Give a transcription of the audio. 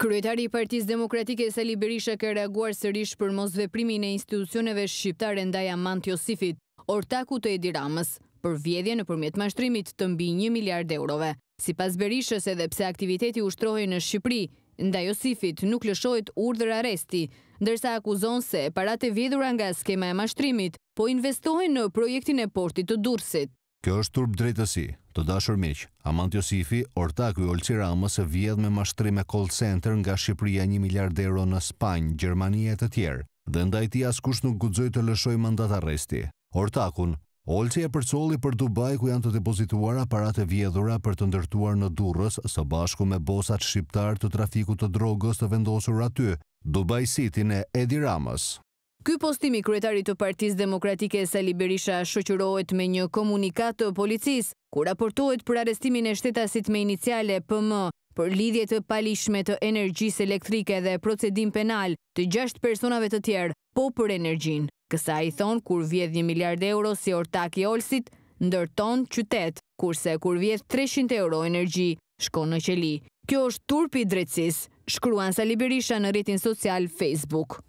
Kryetari i Partisë Demokratike Sali Berisha ka reaguar sërish për mosveprimin e institucioneve shqiptare ndaj Amant Josifit, ortaku të Edi Ramës, për vjedhje nëpërmjet mashtrimit të mbi 1 miliard eurove. Sipas Berishës, edhe pse aktiviteti ushtrohej në Shqipëri, ndaj Josifit nuk lëshohet urdhër arresti, ndërsa akuzon se paratë e vjedhura nga skema e mashtrimit po investohen në projektin e portit të Durrësit. Kjo është turp drejtësi, të dashur miq. Amant Josifi, ortak i Olci Ramës, vjedh me mashtrim me call center nga Shqipëria 1 miliard euro në Spanjë, Gjermani e të tjerë, dhe ndajti tij askush nuk guxoi të lëshojë mandat arresti. Ortakun Olci e përcolli për Dubai ku janë të depozituara aparat e vjedhura për të ndërtuar në Durrës së bashku me bosat shqiptar të trafikut të drogës të vendosur aty, Dubai City në Edi Ramës. Ky postimi kryetari të partiz demokratike Sali Berisha shëqërojt me një komunikat të policis, ku raportojt për arestimin e shtetasit me iniciale PM për lidhjet të palishme të energjis elektrike dhe procedim penal të gjasht personave të tjerë, po për energjin. Kësa i thonë kur vjedh 1 miliard euro si ortak i olsit, ndërton qytet, kurse kur vjedh 300 euro energji, shko në qeli. Kjo është turpi drecis, shkruan Sali Berisha në rritin social Facebook.